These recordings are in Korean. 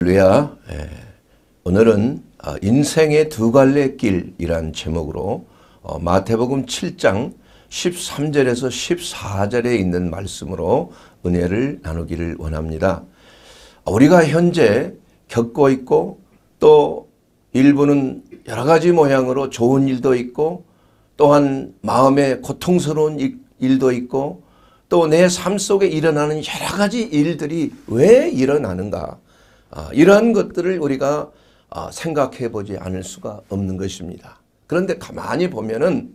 루야 예. 오늘은 아, 인생의 두 갈래 길이란 제목으로 어, 마태복음 7장 13절에서 14절에 있는 말씀으로 은혜를 나누기를 원합니다. 우리가 현재 겪고 있고 또 일부는 여러 가지 모양으로 좋은 일도 있고 또한 마음에 고통스러운 일도 있고 또 내 삶 속에 일어나는 여러 가지 일들이 왜 일어나는가 아, 이러한 것들을 우리가 아, 생각해 보지 않을 수가 없는 것입니다. 그런데 가만히 보면은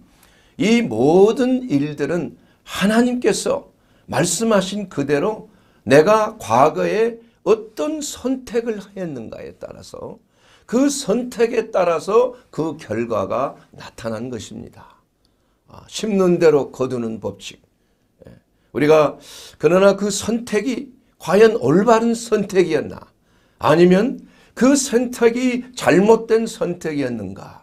이 모든 일들은 하나님께서 말씀하신 그대로 내가 과거에 어떤 선택을 했는가에 따라서 그 선택에 따라서 그 결과가 나타난 것입니다. 아, 심는 대로 거두는 법칙. 예. 우리가 그러나 그 선택이 과연 올바른 선택이었나 아니면 그 선택이 잘못된 선택이었는가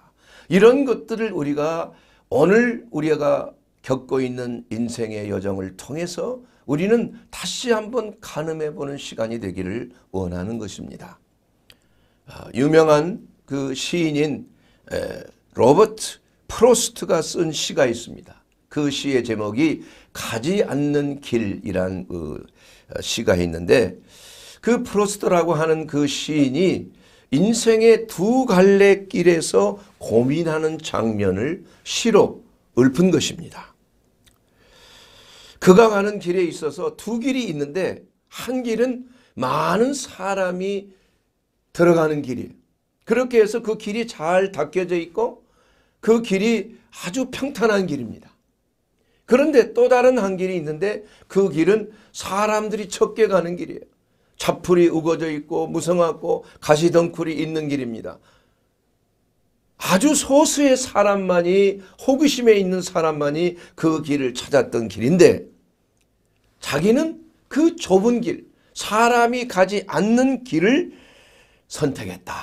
이런 것들을 우리가 오늘 우리가 겪고 있는 인생의 여정을 통해서 우리는 다시 한번 가늠해 보는 시간이 되기를 원하는 것입니다. 아, 유명한 그 시인인 로버트 프로스트가 쓴 시가 있습니다. 그 시의 제목이 가지 않는 길이란 그, 어, 시가 있는데 그 프로스트라고 하는 그 시인이 인생의 두 갈래 길에서 고민하는 장면을 시로 읊은 것입니다. 그가 가는 길에 있어서 두 길이 있는데 한 길은 많은 사람이 들어가는 길이에요. 그렇게 해서 그 길이 잘 닦여져 있고 그 길이 아주 평탄한 길입니다. 그런데 또 다른 한 길이 있는데 그 길은 사람들이 적게 가는 길이에요. 차풀이 우거져 있고 무성하고 가시덩굴이 있는 길입니다. 아주 소수의 사람만이 호기심에 있는 사람만이 그 길을 찾았던 길인데 자기는 그 좁은 길 사람이 가지 않는 길을 선택했다.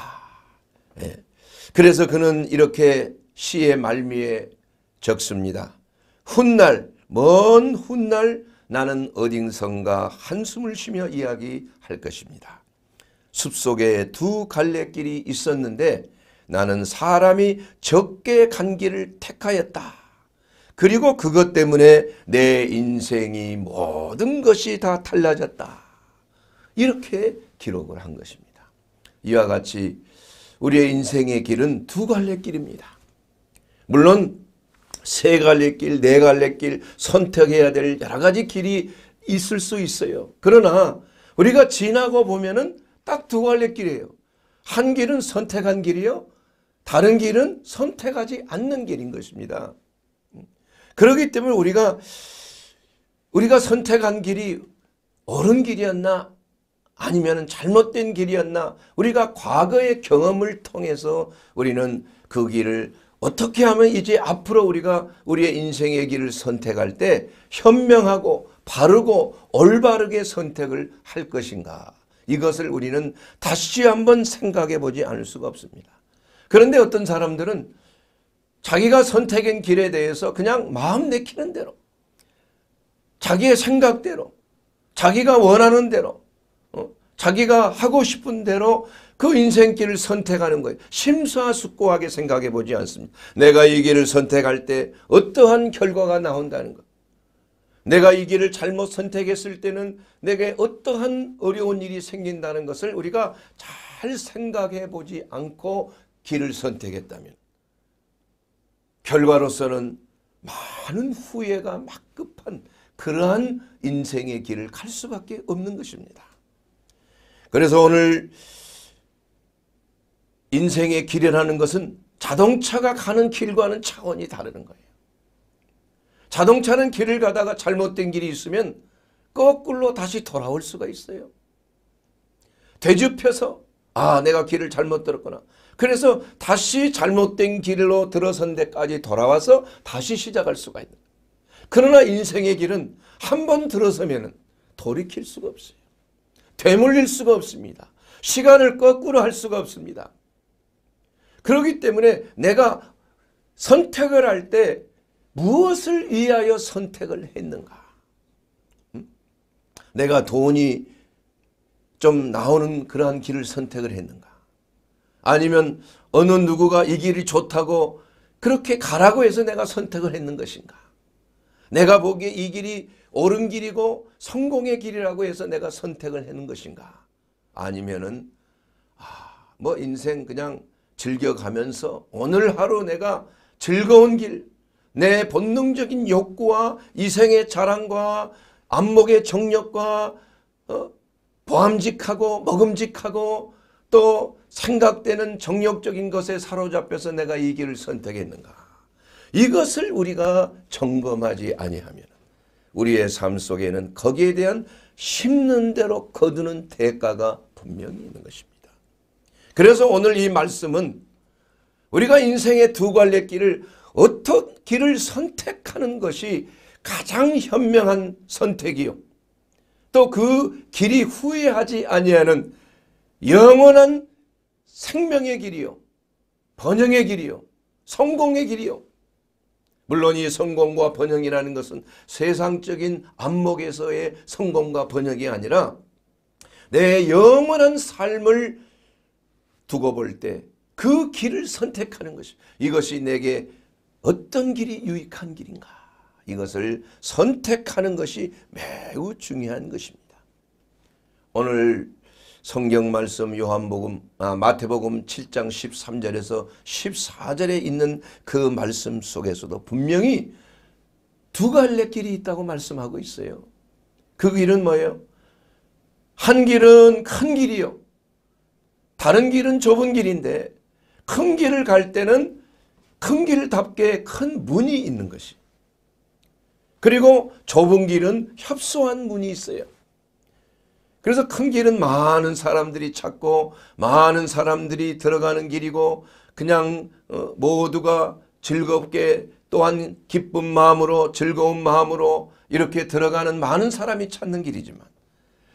예. 그래서 그는 이렇게 시의 말미에 적습니다. 훗날 먼 훗날 나는 어딘선가 한숨을 쉬며 이야기할 것입니다. 숲속에 두 갈래길이 있었는데 나는 사람이 적게 간 길을 택하였다. 그리고 그것 때문에 내 인생이 모든 것이 다 달라졌다. 이렇게 기록을 한 것입니다. 이와 같이 우리의 인생의 길은 두 갈래 길입니다. 물론 세 갈래 길, 네 갈래 길 선택해야 될 여러 가지 길이 있을 수 있어요. 그러나 우리가 지나고 보면은 딱 두 갈래 길이에요. 한 길은 선택한 길이요. 다른 길은 선택하지 않는 길인 것입니다. 그러기 때문에 우리가 우리가 선택한 길이 옳은 길이었나 아니면 잘못된 길이었나 우리가 과거의 경험을 통해서 우리는 그 길을 어떻게 하면 이제 앞으로 우리가 우리의 인생의 길을 선택할 때 현명하고 바르고 올바르게 선택을 할 것인가. 이것을 우리는 다시 한번 생각해 보지 않을 수가 없습니다. 그런데 어떤 사람들은 자기가 선택한 길에 대해서 그냥 마음 내키는 대로 자기의 생각대로 자기가 원하는 대로 어? 자기가 하고 싶은 대로 그 인생길을 선택하는 거예요. 심사숙고하게 생각해 보지 않습니다. 내가 이 길을 선택할 때 어떠한 결과가 나온다는 것. 내가 이 길을 잘못 선택했을 때는 내게 어떠한 어려운 일이 생긴다는 것을 우리가 잘 생각해 보지 않고 길을 선택했다면 결과로서는 많은 후회가 막급한 그러한 인생의 길을 갈 수밖에 없는 것입니다. 그래서 오늘 인생의 길이라는 것은 자동차가 가는 길과는 차원이 다르는 거예요. 자동차는 길을 가다가 잘못된 길이 있으면 거꾸로 다시 돌아올 수가 있어요. 되짚혀서 아 내가 길을 잘못 들었구나. 그래서 다시 잘못된 길로 들어선 데까지 돌아와서 다시 시작할 수가 있는 거예요. 그러나 인생의 길은 한 번 들어서면 돌이킬 수가 없어요. 되물릴 수가 없습니다. 시간을 거꾸로 할 수가 없습니다. 그렇기 때문에 내가 선택을 할 때 무엇을 위하여 선택을 했는가? 음? 내가 돈이 좀 나오는 그러한 길을 선택을 했는가? 아니면 어느 누구가 이 길이 좋다고 그렇게 가라고 해서 내가 선택을 했는 것인가? 내가 보기에 이 길이 옳은 길이고 성공의 길이라고 해서 내가 선택을 하는 것인가? 아니면은 아, 뭐 인생 그냥 즐겨가면서 오늘 하루 내가 즐거운 길, 내 본능적인 욕구와 이생의 자랑과 안목의 정력과 어? 보함직하고 먹음직하고 또 생각되는 정력적인 것에 사로잡혀서 내가 이 길을 선택했는가. 이것을 우리가 점검하지 아니하면 우리의 삶 속에는 거기에 대한 심는 대로 거두는 대가가 분명히 있는 것입니다. 그래서 오늘 이 말씀은 우리가 인생의 두 관례 길을 어떤 길을 선택하는 것이 가장 현명한 선택이요. 또 그 길이 후회하지 아니하는 영원한 생명의 길이요. 번영의 길이요. 성공의 길이요. 물론 이 성공과 번영이라는 것은 세상적인 안목에서의 성공과 번영이 아니라 내 영원한 삶을 두고 볼 때 그 길을 선택하는 것이 이것이 내게 어떤 길이 유익한 길인가 이것을 선택하는 것이 매우 중요한 것입니다. 오늘 성경 말씀 요한복음 아, 마태복음 7장 13절에서 14절에 있는 그 말씀 속에서도 분명히 두 갈래 길이 있다고 말씀하고 있어요. 그 길은 뭐예요? 한 길은 큰 길이요. 다른 길은 좁은 길인데 큰 길을 갈 때는 큰 길답게 큰 문이 있는 것이. 그리고 좁은 길은 협소한 문이 있어요. 그래서 큰 길은 많은 사람들이 찾고 많은 사람들이 들어가는 길이고 그냥 어, 모두가 즐겁게 또한 기쁜 마음으로 즐거운 마음으로 이렇게 들어가는 많은 사람이 찾는 길이지만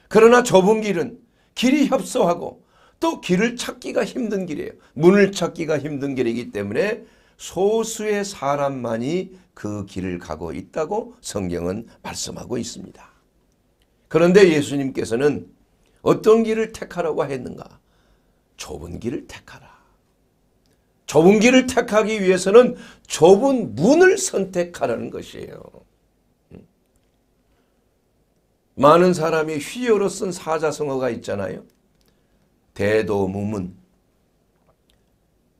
그러나 좁은 길은 길이 협소하고 또 길을 찾기가 힘든 길이에요. 문을 찾기가 힘든 길이기 때문에 소수의 사람만이 그 길을 가고 있다고 성경은 말씀하고 있습니다. 그런데 예수님께서는 어떤 길을 택하라고 했는가? 좁은 길을 택하라. 좁은 길을 택하기 위해서는 좁은 문을 선택하라는 것이에요. 많은 사람이 휘어로 쓴 사자성어가 있잖아요. 대도무문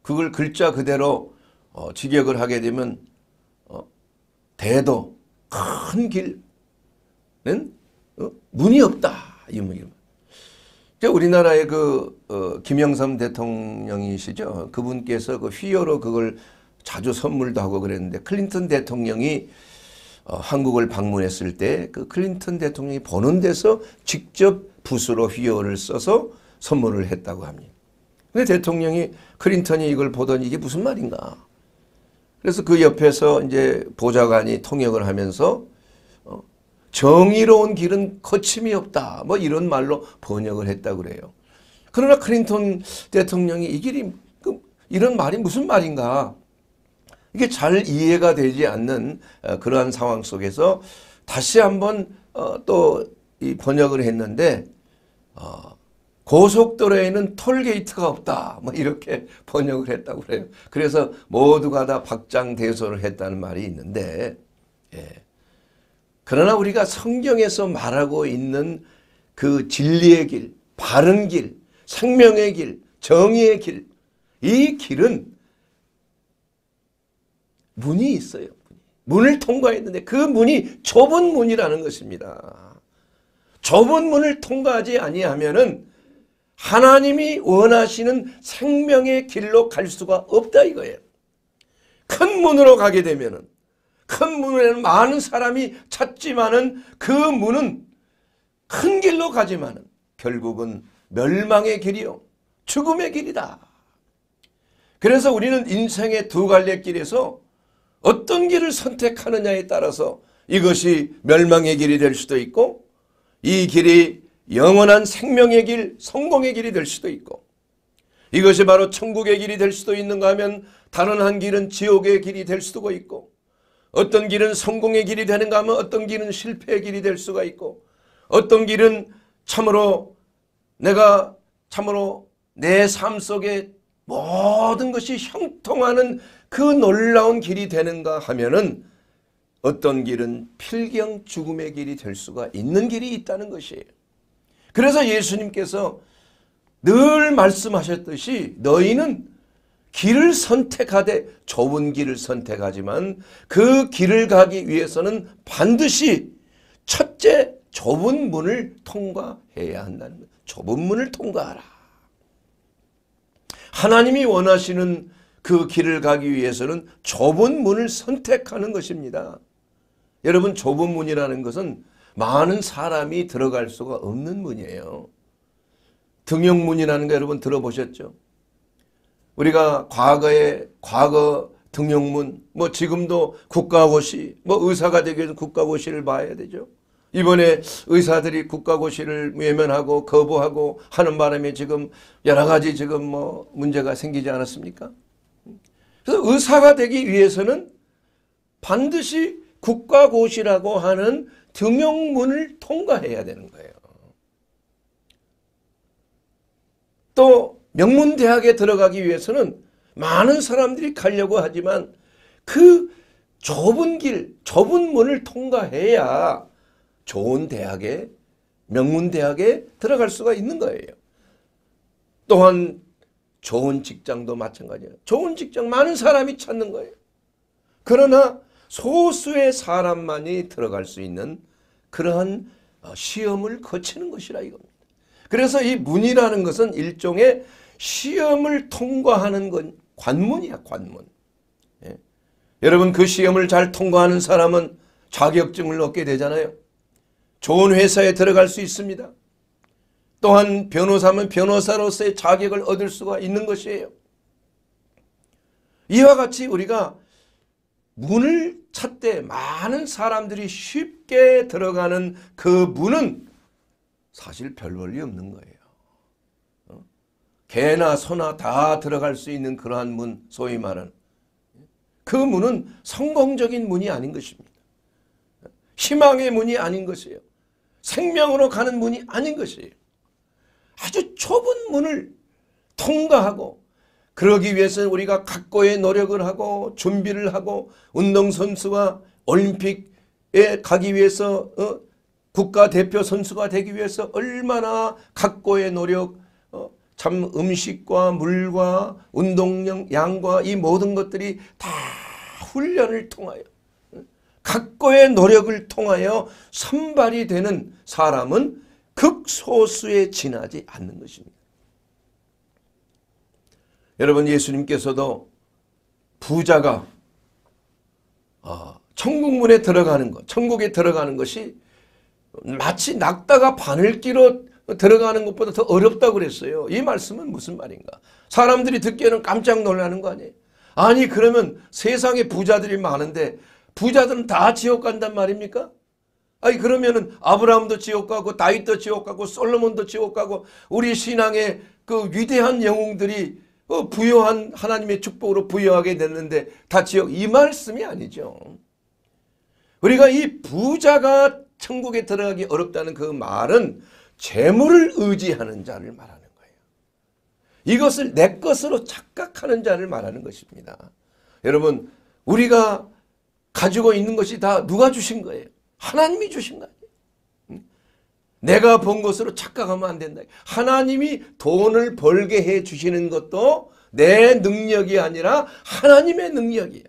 그걸 글자 그대로 어, 직역을 하게 되면 어, 대도 큰 길은 어, 문이 없다 이말 우리나라의 그 어, 김영삼 대통령이시죠. 그분께서 그 휘어로 그걸 자주 선물도 하고 그랬는데 클린턴 대통령이 어, 한국을 방문했을 때 그 클린턴 대통령이 보는 데서 직접 붓으로 휘어를 써서 선물을 했다고 합니다. 근데 대통령이 클린턴이 이걸 보더니 이게 무슨 말인가. 그래서 그 옆에서 이제 보좌관이 통역을 하면서 어, 정의로운 길은 거침이 없다. 뭐 이런 말로 번역을 했다 그래요. 그러나 클린턴 대통령이 이 길이 그 이런 말이 무슨 말인가. 이게 잘 이해가 되지 않는 어, 그러한 상황 속에서 다시 한번 어, 또 번역을 했는데 어, 고속도로에는 톨게이트가 없다. 뭐 이렇게 번역을 했다고 그래요. 그래서 모두가 다 박장대소를 했다는 말이 있는데 예. 그러나 우리가 성경에서 말하고 있는 그 진리의 길, 바른 길, 생명의 길, 정의의 길, 이 길은 문이 있어요. 문을 통과했는데 그 문이 좁은 문이라는 것입니다. 좁은 문을 통과하지 아니하면은 하나님이 원하시는 생명의 길로 갈 수가 없다 이거예요. 큰 문으로 가게 되면큰 문에는 많은 사람이 찾지만그 문은 큰 길로 가지만 결국은 멸망의 길이요. 죽음의 길이다. 그래서 우리는 인생의 두 갈래 길에서 어떤 길을 선택하느냐에 따라서 이것이 멸망의 길이 될 수도 있고 이 길이 영원한 생명의 길, 성공의 길이 될 수도 있고 이것이 바로 천국의 길이 될 수도 있는가 하면 다른 한 길은 지옥의 길이 될 수도 있고 어떤 길은 성공의 길이 되는가 하면 어떤 길은 실패의 길이 될 수가 있고 어떤 길은 참으로 내가 참으로 내 삶 속에 모든 것이 형통하는 그 놀라운 길이 되는가 하면은 어떤 길은 필경 죽음의 길이 될 수가 있는 길이 있다는 것이에요. 그래서 예수님께서 늘 말씀하셨듯이 너희는 길을 선택하되 좁은 길을 선택하지만 그 길을 가기 위해서는 반드시 첫째 좁은 문을 통과해야 한다는 거예요. 좁은 문을 통과하라. 하나님이 원하시는 그 길을 가기 위해서는 좁은 문을 선택하는 것입니다. 여러분 좁은 문이라는 것은 많은 사람이 들어갈 수가 없는 문이에요. 등용문이라는 거 여러분 들어보셨죠? 우리가 과거에 과거 등용문 뭐 지금도 국가고시 뭐 의사가 되기 위해서 국가고시를 봐야 되죠. 이번에 의사들이 국가고시를 외면하고 거부하고 하는 바람에 지금 여러 가지 지금 뭐 문제가 생기지 않았습니까? 그래서 의사가 되기 위해서는 반드시 국가고시라고 하는 등용문을 통과해야 되는 거예요. 또 명문대학에 들어가기 위해서는 많은 사람들이 가려고 하지만 그 좁은 길, 좁은 문을 통과해야 좋은 대학에 명문대학에 들어갈 수가 있는 거예요. 또한 좋은 직장도 마찬가지예요. 좋은 직장 많은 사람이 찾는 거예요. 그러나 소수의 사람만이 들어갈 수 있는 그러한 어, 시험을 거치는 것이라 이겁니다. 그래서 이 문이라는 것은 일종의 시험을 통과하는 건 관문이야 관문. 예. 여러분 그 시험을 잘 통과하는 사람은 자격증을 얻게 되잖아요. 좋은 회사에 들어갈 수 있습니다. 또한 변호사면 변호사로서의 자격을 얻을 수가 있는 것이에요. 이와 같이 우리가 문을 찾되 많은 사람들이 쉽게 들어가는 그 문은 사실 별 볼이 없는 거예요. 어? 개나 소나 다 들어갈 수 있는 그러한 문, 소위 말하는 그 문은 성공적인 문이 아닌 것입니다. 희망의 문이 아닌 것이에요. 생명으로 가는 문이 아닌 것이에요. 아주 좁은 문을 통과하고 그러기 위해서 우리가 각고의 노력을 하고 준비를 하고 운동선수와 올림픽에 가기 위해서 어? 국가대표 선수가 되기 위해서 얼마나 각고의 노력 어? 참 음식과 물과 운동량과 이 모든 것들이 다 훈련을 통하여 각고의 노력을 통하여 선발이 되는 사람은 극소수에 지나지 않는 것입니다. 여러분 예수님께서도 부자가 어, 천국문에 들어가는 것, 천국에 들어가는 것이 마치 낙다가 바늘 끼로 들어가는 것보다 더 어렵다고 그랬어요. 이 말씀은 무슨 말인가? 사람들이 듣기에는 깜짝 놀라는 거 아니에요? 아니 그러면 세상에 부자들이 많은데 부자들은 다 지옥 간단 말입니까? 아니 그러면은 아브라함도 지옥 가고 다윗도 지옥 가고 솔로몬도 지옥 가고 우리 신앙의 그 위대한 영웅들이 어, 부여한 하나님의 축복으로 부여하게 됐는데 다치역이 말씀이 아니죠. 우리가 이 부자가 천국에 들어가기 어렵다는 그 말은 재물을 의지하는 자를 말하는 거예요. 이것을 내 것으로 착각하는 자를 말하는 것입니다. 여러분 우리가 가지고 있는 것이 다 누가 주신 거예요? 하나님이 주신 거예요. 내가 본 것으로 착각하면 안 된다. 하나님이 돈을 벌게 해 주시는 것도 내 능력이 아니라 하나님의 능력이에요.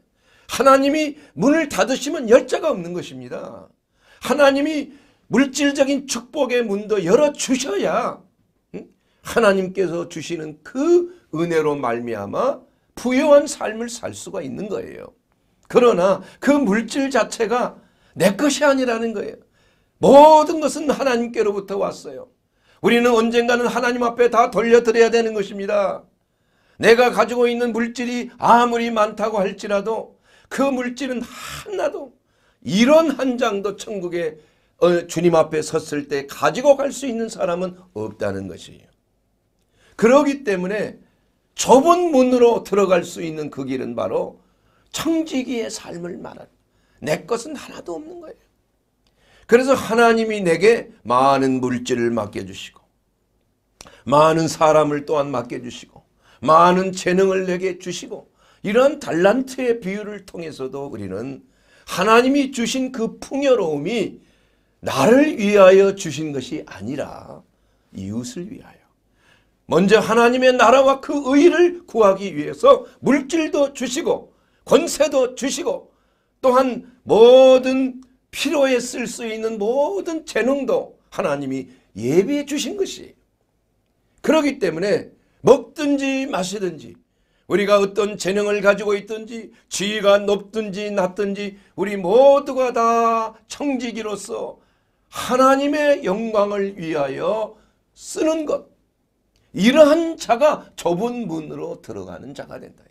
하나님이 문을 닫으시면 열자가 없는 것입니다. 하나님이 물질적인 축복의 문도 열어주셔야 하나님께서 주시는 그 은혜로 말미암아 부유한 삶을 살 수가 있는 거예요. 그러나 그 물질 자체가 내 것이 아니라는 거예요. 모든 것은 하나님께로부터 왔어요. 우리는 언젠가는 하나님 앞에 다 돌려드려야 되는 것입니다. 내가 가지고 있는 물질이 아무리 많다고 할지라도 그 물질은 하나도 이런 한 장도 천국에 어, 주님 앞에 섰을 때 가지고 갈 수 있는 사람은 없다는 것이에요. 그러기 때문에 좁은 문으로 들어갈 수 있는 그 길은 바로 청지기의 삶을 말합니내 것은 하나도 없는 거예요. 그래서 하나님이 내게 많은 물질을 맡겨주시고 많은 사람을 또한 맡겨주시고 많은 재능을 내게 주시고 이러한 달란트의 비유를 통해서도 우리는 하나님이 주신 그 풍요로움이 나를 위하여 주신 것이 아니라 이웃을 위하여 먼저 하나님의 나라와 그 의의를 구하기 위해서 물질도 주시고 권세도 주시고 또한 모든 필요에 쓸 수 있는 모든 재능도 하나님이 예비해 주신 것이 그러기 때문에 먹든지 마시든지 우리가 어떤 재능을 가지고 있든지 지위가 높든지 낮든지 우리 모두가 다 청지기로서 하나님의 영광을 위하여 쓰는 것 이러한 자가 좁은 문으로 들어가는 자가 된다.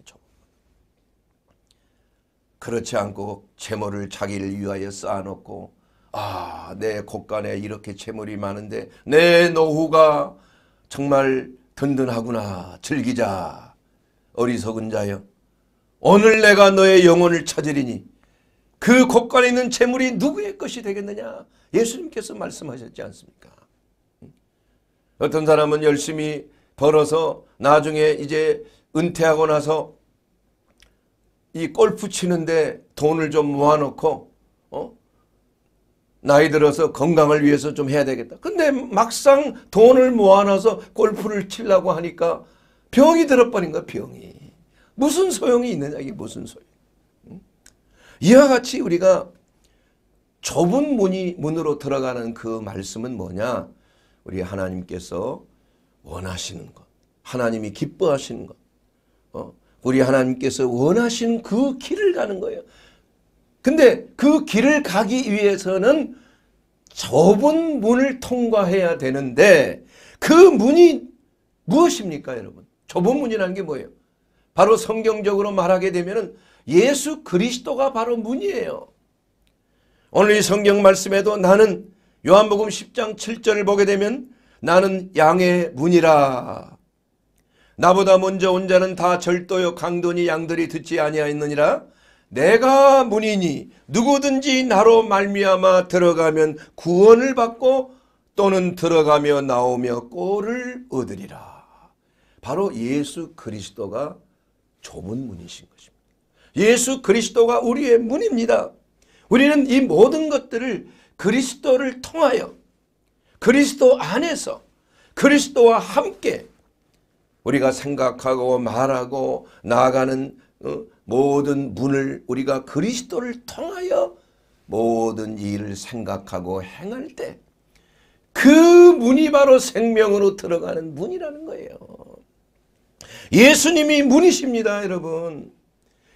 그렇지 않고 재물을 자기를 위하여 쌓아놓고 아, 내 곳간에 이렇게 재물이 많은데 내 노후가 정말 든든하구나. 즐기자. 어리석은 자여. 오늘 내가 너의 영혼을 찾으리니 그 곳간에 있는 재물이 누구의 것이 되겠느냐? 예수님께서 말씀하셨지 않습니까? 어떤 사람은 열심히 벌어서 나중에 이제 은퇴하고 나서 이 골프 치는데 돈을 좀 모아놓고 어? 나이 들어서 건강을 위해서 좀 해야 되겠다. 근데 막상 돈을 모아놔서 골프를 치려고 하니까 병이 들어버린 거야 병이. 무슨 소용이 있느냐 이게 무슨 소용. 이와 같이 우리가 좁은 문이, 문으로 들어가는 그 말씀은 뭐냐. 우리 하나님께서 원하시는 것. 하나님이 기뻐하시는 것. 어? 우리 하나님께서 원하신 그 길을 가는 거예요. 근데 그 길을 가기 위해서는 좁은 문을 통과해야 되는데 그 문이 무엇입니까 여러분? 좁은 문이라는 게 뭐예요? 바로 성경적으로 말하게 되면 예수 그리스도가 바로 문이에요. 오늘 이 성경 말씀에도 나는 요한복음 10장 7절을 보게 되면 나는 양의 문이라 나보다 먼저 온 자는 다 절도요 강도니 양들이 듣지 아니하였느니라 내가 문이니 누구든지 나로 말미암아 들어가면 구원을 받고 또는 들어가며 나오며 꼴을 얻으리라. 바로 예수 그리스도가 좁은 문이신 것입니다. 예수 그리스도가 우리의 문입니다. 우리는 이 모든 것들을 그리스도를 통하여 그리스도 안에서 그리스도와 함께 우리가 생각하고 말하고 나아가는 어, 모든 문을 우리가 그리스도를 통하여 모든 일을 생각하고 행할 때 그 문이 바로 생명으로 들어가는 문이라는 거예요. 예수님이 문이십니다 여러분.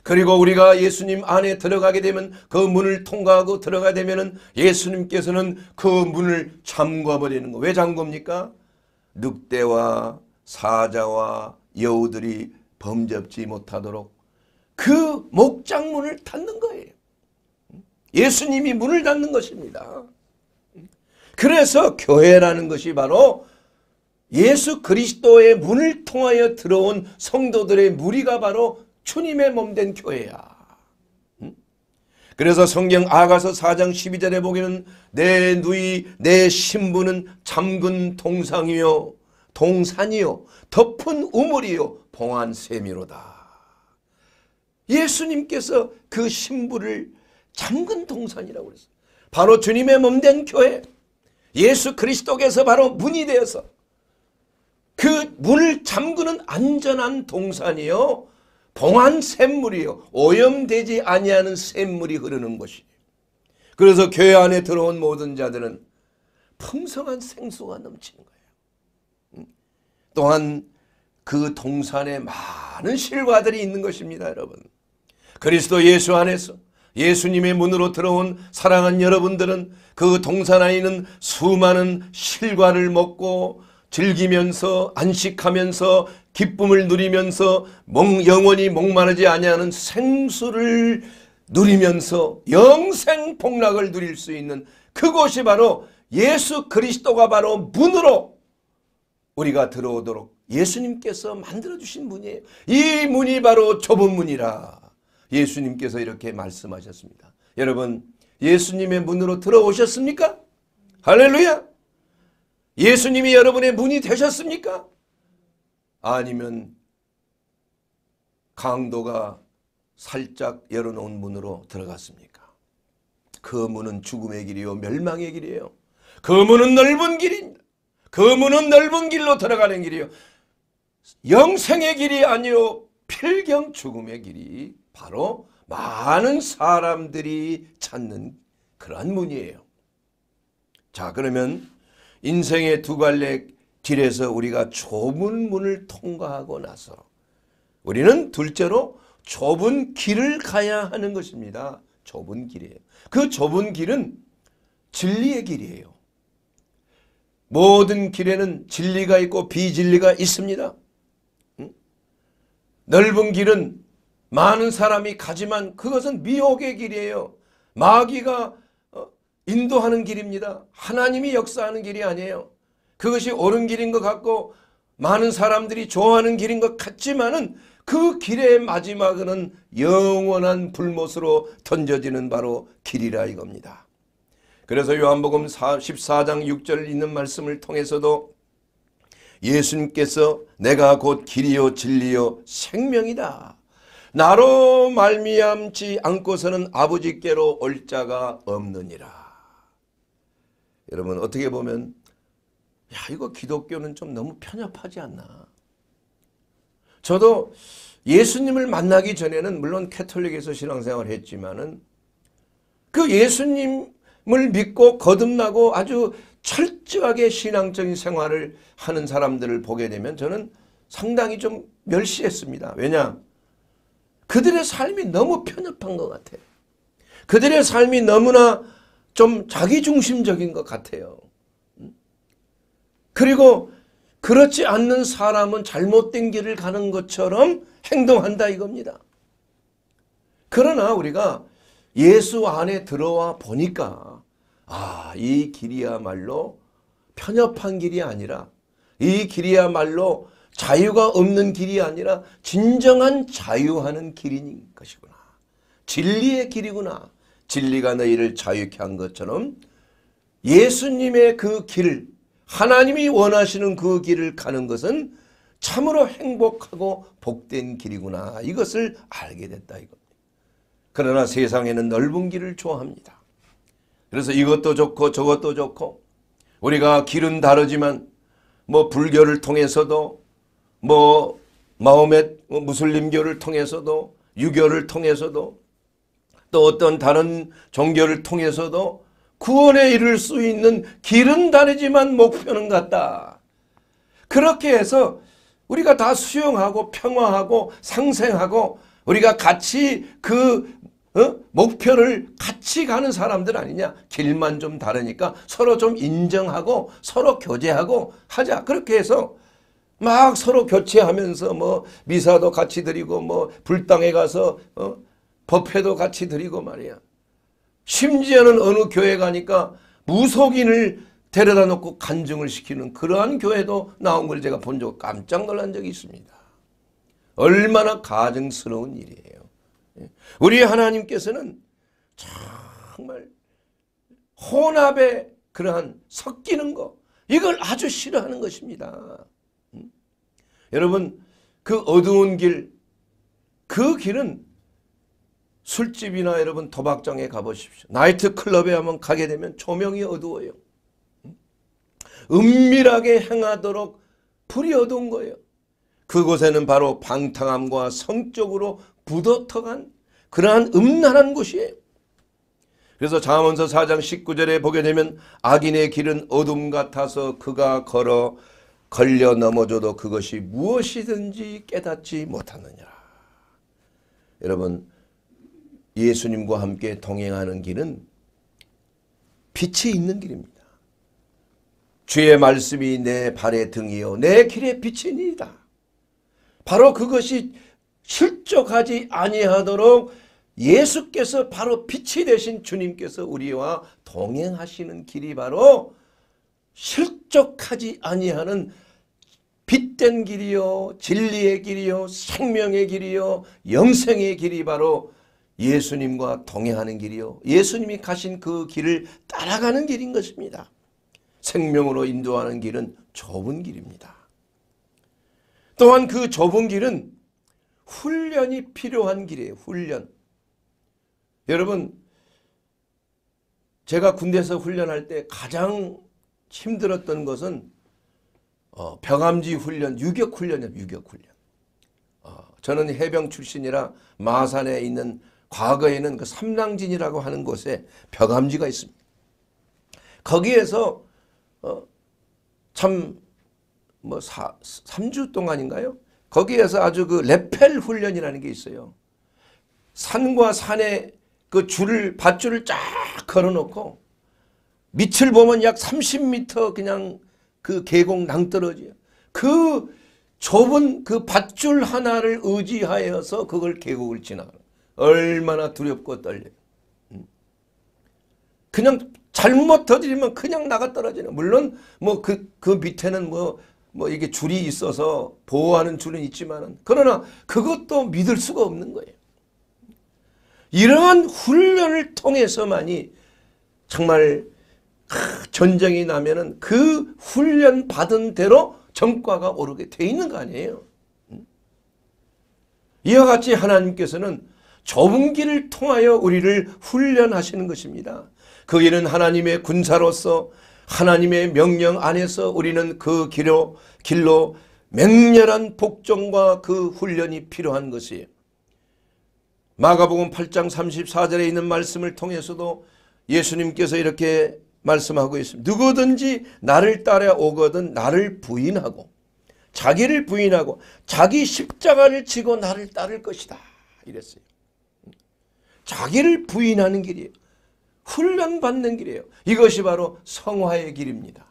그리고 우리가 예수님 안에 들어가게 되면 그 문을 통과하고 들어가게 되면 예수님께서는 그 문을 잠궈버리는 거왜 잠굽니까? 늑대와 사자와 여우들이 범접지 못하도록 그 목장문을 닫는 거예요. 예수님이 문을 닫는 것입니다. 그래서 교회라는 것이 바로 예수 그리스도의 문을 통하여 들어온 성도들의 무리가 바로 주님의 몸된 교회야. 그래서 성경 아가서 4장 12절에 보기는 내 누이 내 신부는 잠근 동상이요 동산이요 덮은 우물이요 봉한 세미로다. 예수님께서 그 신부를 잠근 동산이라고 그랬어요. 바로 주님의 몸된 교회 예수 그리스도께서 바로 문이 되어서 그 문을 잠그는 안전한 동산이요 봉한 샘물이요 오염되지 아니하는 샘물이 흐르는 곳이 그래서 교회 안에 들어온 모든 자들은 풍성한 생수가 넘치는 또한 그 동산에 많은 실과들이 있는 것입니다, 여러분. 그리스도 예수 안에서 예수님의 문으로 들어온 사랑한 여러분들은 그 동산 안에 있는 수많은 실과를 먹고 즐기면서 안식하면서 기쁨을 누리면서 영원히 목마르지 아니하는 생수를 누리면서 영생 폭락을 누릴 수 있는 그곳이 바로 예수 그리스도가 바로 문으로 우리가 들어오도록 예수님께서 만들어주신 문이에요. 이 문이 바로 좁은 문이라 예수님께서 이렇게 말씀하셨습니다. 여러분 예수님의 문으로 들어오셨습니까? 할렐루야! 예수님이 여러분의 문이 되셨습니까? 아니면 강도가 살짝 열어놓은 문으로 들어갔습니까? 그 문은 죽음의 길이요 멸망의 길이에요. 그 문은 넓은 길입니다. 그 문은 넓은 길로 들어가는 길이요. 영생의 길이 아니요. 필경 죽음의 길이 바로 많은 사람들이 찾는 그러한 문이에요. 자 그러면 인생의 두 갈래 길에서 우리가 좁은 문을 통과하고 나서 우리는 둘째로 좁은 길을 가야 하는 것입니다. 좁은 길이에요. 그 좁은 길은 진리의 길이에요. 모든 길에는 진리가 있고 비진리가 있습니다. 넓은 길은 많은 사람이 가지만 그것은 미혹의 길이에요. 마귀가 어, 인도하는 길입니다. 하나님이 역사하는 길이 아니에요. 그것이 옳은 길인 것 같고 많은 사람들이 좋아하는 길인 것 같지만은 그 길의 마지막은 영원한 불못으로 던져지는 바로 길이라 이겁니다. 그래서 요한복음 14장 6절 있는 말씀을 통해서도 예수님께서 내가 곧 길이요 진리요 생명이다. 나로 말미암지 않고서는 아버지께로 올 자가 없느니라. 여러분 어떻게 보면 야 이거 기독교는 좀 너무 편협하지 않나. 저도 예수님을 만나기 전에는 물론 캐톨릭에서 신앙생활을 했지만은 그 예수님 믿고 거듭나고 아주 철저하게 신앙적인 생활을 하는 사람들을 보게 되면 저는 상당히 좀 멸시했습니다. 왜냐? 그들의 삶이 너무 편협한 것 같아요. 그들의 삶이 너무나 좀 자기중심적인 것 같아요. 음? 그리고 그렇지 않는 사람은 잘못된 길을 가는 것처럼 행동한다 이겁니다. 그러나 우리가 예수 안에 들어와 보니까 아, 이 길이야말로 편협한 길이 아니라 이 길이야말로 자유가 없는 길이 아니라 진정한 자유하는 길인 것이구나. 진리의 길이구나. 진리가 너희를 자유케 한 것처럼 예수님의 그 길, 하나님이 원하시는 그 길을 가는 것은 참으로 행복하고 복된 길이구나. 이것을 알게 됐다 이겁다 그러나 세상에는 넓은 길을 좋아합니다. 그래서 이것도 좋고 저것도 좋고 우리가 길은 다르지만 뭐 불교를 통해서도 뭐마음의 뭐 무슬림교를 통해서도 유교를 통해서도 또 어떤 다른 종교를 통해서도 구원에 이를 수 있는 길은 다르지만 목표는 같다. 그렇게 해서 우리가 다 수용하고 평화하고 상생하고 우리가 같이 그 어? 목표를 같이 가는 사람들 아니냐. 길만 좀 다르니까 서로 좀 인정하고 서로 교제하고 하자. 그렇게 해서 막 서로 교체하면서 뭐 미사도 같이 드리고 뭐 불당에 가서 어? 법회도 같이 드리고 말이야. 심지어는 어느 교회 가니까 무속인을 데려다 놓고 간증을 시키는 그러한 교회도 나온 걸 제가 본 적 깜짝 놀란 적이 있습니다. 얼마나 가증스러운 일이에요. 예. 우리 하나님께서는 정말 혼합에 그러한 섞이는 것 이걸 아주 싫어하는 것입니다. 음? 여러분 그 어두운 길, 그 길은 술집이나 여러분 도박장에 가보십시오. 나이트클럽에 한번 가게 되면 조명이 어두워요. 음? 은밀하게 행하도록 불이 어두운 거예요. 그곳에는 바로 방탕함과 성적으로 부도터간 그러한 음란한 곳이에요. 그래서 자문서 4장 19절에 보게 되면 악인의 길은 어둠 같아서 그가 걸어 걸려 넘어져도 그것이 무엇이든지 깨닫지 못하느냐. 여러분 예수님과 함께 동행하는 길은 빛이 있는 길입니다. 주의 말씀이 내 발의 등이요 내 길의 빛이니이다. 바로 그것이 실족하지 아니하도록 예수께서 바로 빛이 되신 주님께서 우리와 동행하시는 길이 바로 실족하지 아니하는 빛된 길이요 진리의 길이요 생명의 길이요 영생의 길이 바로 예수님과 동행하는 길이요 예수님이 가신 그 길을 따라가는 길인 것입니다. 생명으로 인도하는 길은 좁은 길입니다. 또한 그 좁은 길은 훈련이 필요한 길이에요. 훈련. 여러분 제가 군대에서 훈련할 때 가장 힘들었던 것은 어, 병암지 훈련, 유격 훈련이에요. 유격 훈련. 어, 저는 해병 출신이라 마산에 있는 과거에는 그 삼랑진이라고 하는 곳에 벽암지가 있습니다. 거기에서 어, 참뭐 3주 동안인가요? 거기에서 아주 그 레펠 훈련이라는 게 있어요. 산과 산에 그 줄을 밧줄을 쫙 걸어놓고 밑을 보면 약 30m 그냥 그 계곡 낭떠러지요. 그 좁은 그 밧줄 하나를 의지하여서 그걸 계곡을 지나 얼마나 두렵고 떨려요. 음. 그냥 잘못 터지면 그냥 나가 떨어지는 물론 뭐 그그 그 밑에는 뭐뭐 이게 줄이 있어서 보호하는 줄은 있지만 그러나 그것도 믿을 수가 없는 거예요. 이러한 훈련을 통해서만이 정말 전쟁이 나면은 그 훈련 받은 대로 정과가 오르게 돼 있는 거 아니에요. 이와 같이 하나님께서는 좁은 길을 통하여 우리를 훈련하시는 것입니다. 그에는 하나님의 군사로서 하나님의 명령 안에서 우리는 그 길로, 길로 맹렬한 복종과 그 훈련이 필요한 것이 마가복음 8장 34절에 있는 말씀을 통해서도 예수님께서 이렇게 말씀하고 있습니다. 누구든지 나를 따라오거든 나를 부인하고 자기를 부인하고 자기 십자가를 지고 나를 따를 것이다. 이랬어요. 자기를 부인하는 길이에요. 훈련받는 길이에요. 이것이 바로 성화의 길입니다.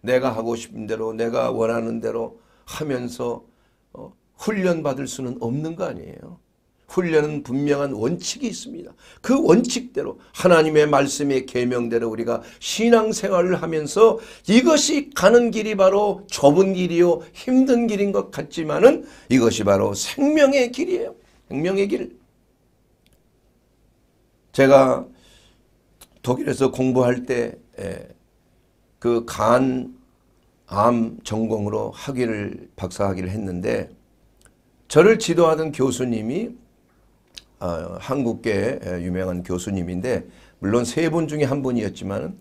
내가 하고 싶은 대로 내가 원하는 대로 하면서 어, 훈련받을 수는 없는 거 아니에요. 훈련은 분명한 원칙이 있습니다. 그 원칙대로 하나님의 말씀의 계명대로 우리가 신앙생활을 하면서 이것이 가는 길이 바로 좁은 길이요 힘든 길인 것 같지만은 이것이 바로 생명의 길이에요. 생명의 길. 제가 독일에서 공부할 때그 예, 간, 암 전공으로 학위를 박사학위를 했는데 저를 지도하던 교수님이 어, 한국계 예, 유명한 교수님인데 물론 세 분 중에 한 분이었지만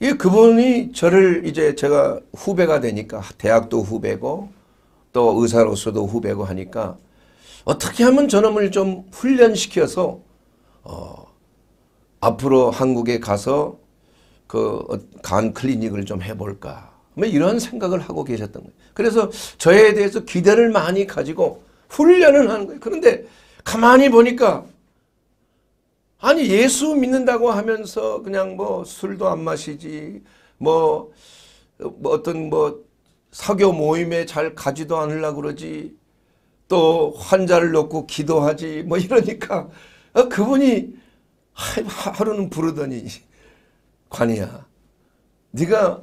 이 그분이 저를 이제 제가 후배가 되니까 대학도 후배고 또 의사로서도 후배고 하니까 어떻게 하면 저놈을 좀 훈련시켜서 어, 앞으로 한국에 가서 그간 어, 클리닉을 좀 해볼까. 뭐 이런 생각을 하고 계셨던 거예요. 그래서 저에 대해서 기대를 많이 가지고 훈련을 하는 거예요. 그런데 가만히 보니까 아니 예수 믿는다고 하면서 그냥 뭐 술도 안 마시지 뭐, 뭐 어떤 뭐 사교 모임에 잘 가지도 않으려 그러지 또 환자를 놓고 기도하지 뭐 이러니까 어, 그분이 하루는 부르더니 관이야 네가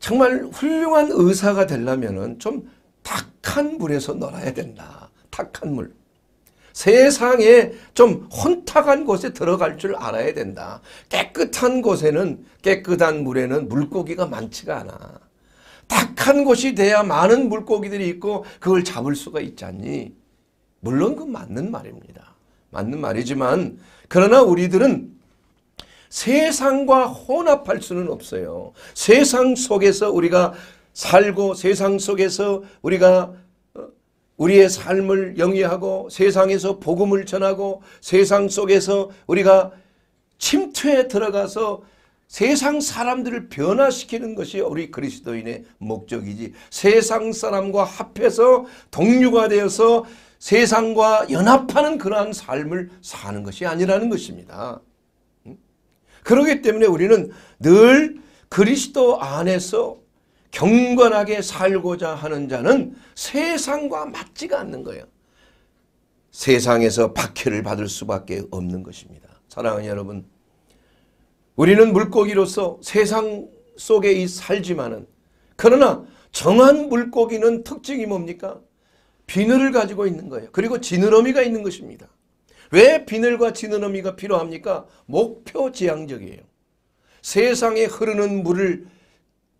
정말 훌륭한 의사가 되려면 좀 탁한 물에서 놀아야 된다. 탁한 물. 세상에 좀 혼탁한 곳에 들어갈 줄 알아야 된다. 깨끗한 곳에는 깨끗한 물에는 물고기가 많지가 않아. 탁한 곳이 돼야 많은 물고기들이 있고 그걸 잡을 수가 있잖니. 물론 그 맞는 말입니다. 맞는 말이지만 그러나 우리들은 세상과 혼합할 수는 없어요. 세상 속에서 우리가 살고 세상 속에서 우리가 어, 우리의 삶을 영위하고 세상에서 복음을 전하고 세상 속에서 우리가 침투에 들어가서 세상 사람들을 변화시키는 것이 우리 그리스도인의 목적이지 세상 사람과 합해서 동료가 되어서 세상과 연합하는 그러한 삶을 사는 것이 아니라는 것입니다. 그러기 때문에 우리는 늘 그리스도 안에서 경건하게 살고자 하는 자는 세상과 맞지가 않는 거예요. 세상에서 박해를 받을 수밖에 없는 것입니다. 사랑하는 여러분, 우리는 물고기로서 세상 속에 살지만은 그러나 정한 물고기는 특징이 뭡니까? 비늘을 가지고 있는 거예요. 그리고 지느러미가 있는 것입니다. 왜 비늘과 지느러미가 필요합니까? 목표 지향적이에요. 세상에 흐르는 물을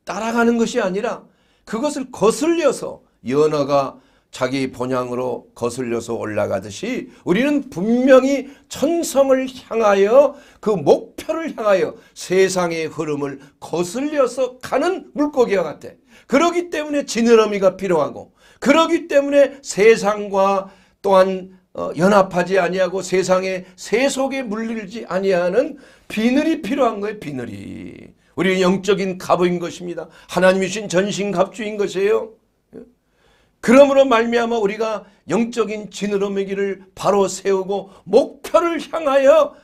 따라가는 것이 아니라 그것을 거슬려서 연어가 자기 본향으로 거슬려서 올라가듯이 우리는 분명히 천성을 향하여 그 목표를 향하여 세상의 흐름을 거슬려서 가는 물고기와 같아. 그러기 때문에 지느러미가 필요하고 그러기 때문에 세상과 또한 어, 연합하지 아니하고 세상의 세속에 물리지 아니하는 비늘이 필요한 거예요. 비늘이. 우리는 영적인 갑인 것입니다. 하나님이신 전신갑주인 것이에요. 그러므로 말미암아 우리가 영적인 지느러미기를 바로 세우고 목표를 향하여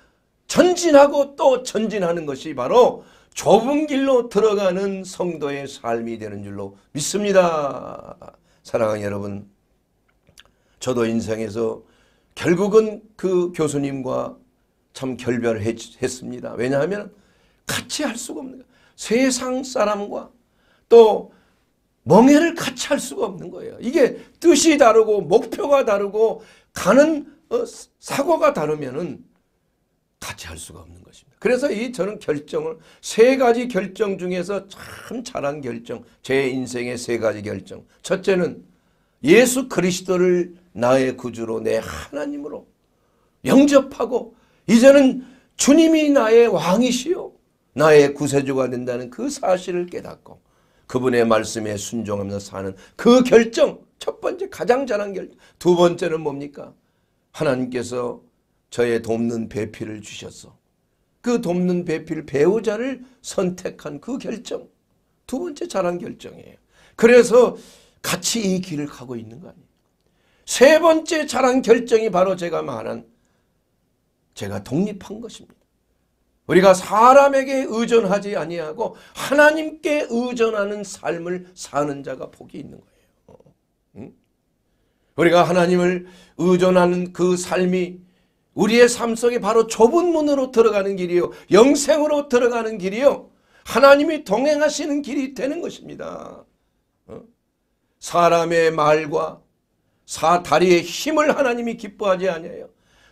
전진하고 또 전진하는 것이 바로 좁은 길로 들어가는 성도의 삶이 되는 줄로 믿습니다. 사랑하는 여러분 저도 인생에서 결국은 그 교수님과 참 결별했습니다. 을 왜냐하면 같이 할 수가 없는 거예요. 세상 사람과 또 멍해를 같이 할 수가 없는 거예요. 이게 뜻이 다르고 목표가 다르고 가는 어, 사고가 다르면은 같이 할 수가 없는 것입니다. 그래서 이 저는 결정을 세 가지 결정 중에서 참 잘한 결정 제 인생의 세 가지 결정 첫째는 예수 그리스도를 나의 구주로 내 하나님으로 영접하고 이제는 주님이 나의 왕이시요 나의 구세주가 된다는 그 사실을 깨닫고 그분의 말씀에 순종하면서 사는 그 결정 첫 번째 가장 잘한 결정 두 번째는 뭡니까? 하나님께서 저의 돕는 배필을 주셨어. 그 돕는 배필 배우자를 선택한 그 결정 두 번째 잘한 결정이에요. 그래서 같이 이 길을 가고 있는 거 아니에요. 세 번째 잘한 결정이 바로 제가 말한 제가 독립한 것입니다. 우리가 사람에게 의존하지 아니하고 하나님께 의존하는 삶을 사는 자가 복이 있는 거예요. 응? 우리가 하나님을 의존하는 그 삶이 우리의 삶 속에 바로 좁은 문으로 들어가는 길이요. 영생으로 들어가는 길이요. 하나님이 동행하시는 길이 되는 것입니다. 사람의 말과 사다리의 힘을 하나님이 기뻐하지 아니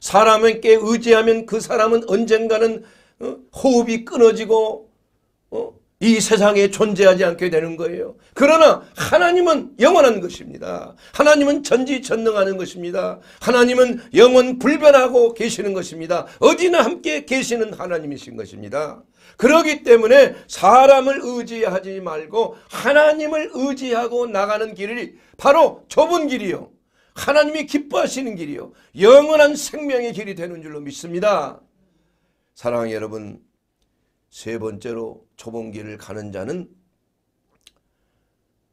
사람에게 의지하면 그 사람은 언젠가는 어? 호흡이 끊어지고 어? 이 세상에 존재하지 않게 되는 거예요. 그러나 하나님은 영원한 것입니다. 하나님은 전지전능하는 것입니다. 하나님은 영원 불변하고 계시는 것입니다. 어디나 함께 계시는 하나님이신 것입니다. 그러기 때문에 사람을 의지하지 말고 하나님을 의지하고 나가는 길이 바로 좁은 길이요. 하나님이 기뻐하시는 길이요. 영원한 생명의 길이 되는 줄로 믿습니다. 사랑하는 여러분 세 번째로 초봉길을 가는 자는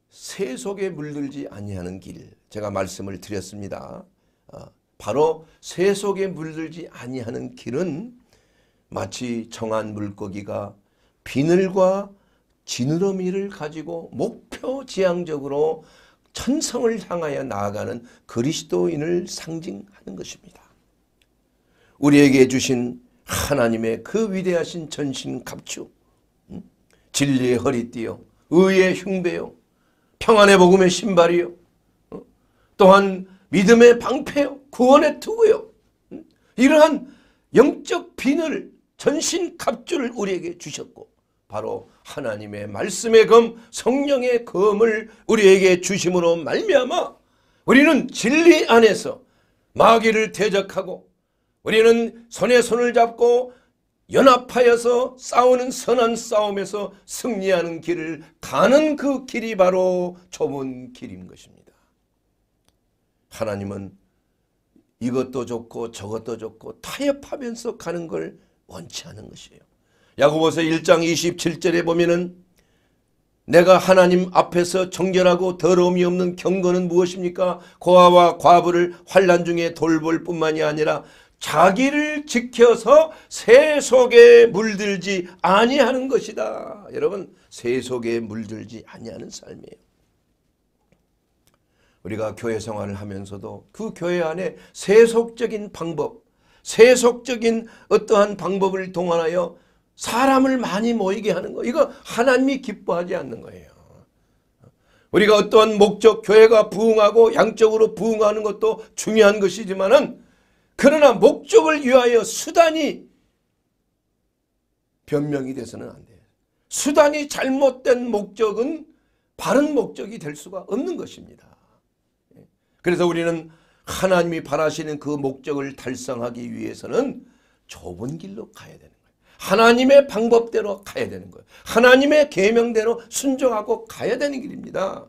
세 속에 물들지 아니하는 길 제가 말씀을 드렸습니다. 어, 바로 세 속에 물들지 아니하는 길은 마치 정한 물고기가 비늘과 지느러미를 가지고 목표 지향적으로 천성을 향하여 나아가는 그리스도인을 상징하는 것입니다. 우리에게 주신 하나님의 그 위대하신 전신 갑주 진리의 허리띠요 의의 흉배요 평안의 복음의 신발이요 어? 또한 믿음의 방패요 구원의 투구요 이러한 영적 비늘 전신 갑주를 우리에게 주셨고 바로 하나님의 말씀의 검 성령의 검을 우리에게 주심으로 말미암아 우리는 진리 안에서 마귀를 대적하고 우리는 손에 손을 잡고 연합하여서 싸우는 선한 싸움에서 승리하는 길을 가는 그 길이 바로 좁은 길인 것입니다. 하나님은 이것도 좋고 저것도 좋고 타협하면서 가는 걸 원치 않은 것이에요. 야고보서 1장 27절에 보면은 내가 하나님 앞에서 정결하고 더러움이 없는 경건은 무엇입니까? 고아와 과부를 환란 중에 돌볼 뿐만이 아니라 자기를 지켜서 새 속에 물들지 아니하는 것이다. 여러분 새 속에 물들지 아니하는 삶이에요. 우리가 교회 생활을 하면서도 그 교회 안에 세속적인 방법, 세속적인 어떠한 방법을 동원하여 사람을 많이 모이게 하는 거 이거 하나님이 기뻐하지 않는 거예요. 우리가 어떠한 목적 교회가 부흥하고 양적으로 부흥하는 것도 중요한 것이지만은 그러나 목적을 위하여 수단이 변명이 돼서는 안 돼요. 수단이 잘못된 목적은 바른 목적이 될 수가 없는 것입니다. 예. 그래서 우리는 하나님이 바라시는 그 목적을 달성하기 위해서는 좁은 길로 가야 되는 거예요. 하나님의 방법대로 가야 되는 거예요. 하나님의 계명대로 순종하고 가야 되는 길입니다.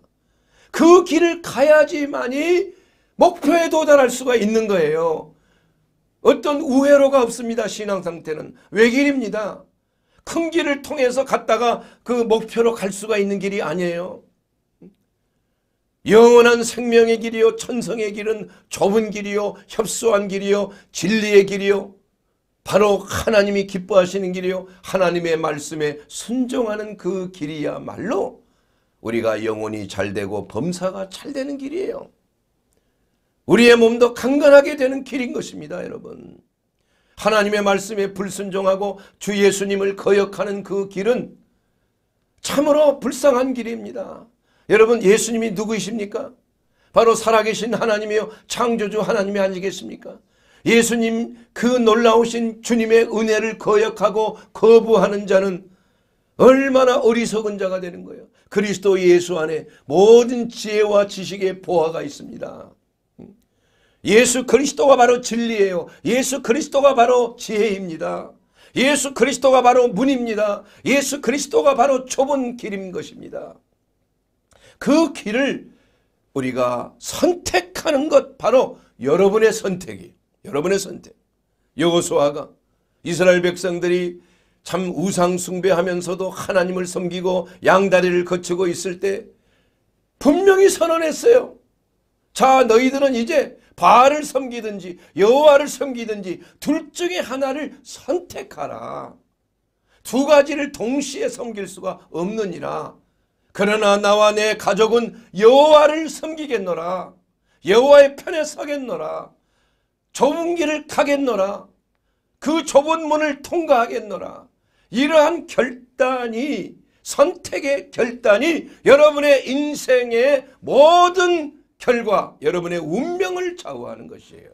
그 길을 가야지만이 목표에 도달할 수가 있는 거예요. 어떤 우회로가 없습니다. 신앙 상태는 외길입니다. 큰 길을 통해서 갔다가 그 목표로 갈 수가 있는 길이 아니에요. 영원한 생명의 길이요 천성의 길은 좁은 길이요 협소한 길이요 진리의 길이요 바로 하나님이 기뻐하시는 길이요 하나님의 말씀에 순종하는 그 길이야말로 우리가 영혼이 잘되고 범사가 잘되는 길이에요. 우리의 몸도 강건하게 되는 길인 것입니다. 여러분. 하나님의 말씀에 불순종하고 주 예수님을 거역하는 그 길은 참으로 불쌍한 길입니다. 여러분 예수님이 누구이십니까? 바로 살아계신 하나님이요 창조주 하나님이 아니겠습니까? 예수님 그 놀라우신 주님의 은혜를 거역하고 거부하는 자는 얼마나 어리석은 자가 되는 거예요. 그리스도 예수 안에 모든 지혜와 지식의 보화가 있습니다. 예수 그리스도가 바로 진리예요. 예수 그리스도가 바로 지혜입니다. 예수 그리스도가 바로 문입니다. 예수 그리스도가 바로 좁은 길인 것입니다. 그 길을 우리가 선택하는 것 바로 여러분의 선택이 여러분의 선택. 여호수아가 이스라엘 백성들이 참 우상 숭배하면서도 하나님을 섬기고 양다리를 거치고 있을 때 분명히 선언했어요. 자 너희들은 이제 바알을 섬기든지 여호와를 섬기든지 둘 중에 하나를 선택하라. 두 가지를 동시에 섬길 수가 없느니라. 그러나 나와 내 가족은 여호와를 섬기겠노라. 여호와의 편에 서겠노라. 좁은 길을 가겠노라. 그 좁은 문을 통과하겠노라. 이러한 결단이 선택의 결단이 여러분의 인생의 모든 결과 여러분의 운명을 좌우하는 것이에요.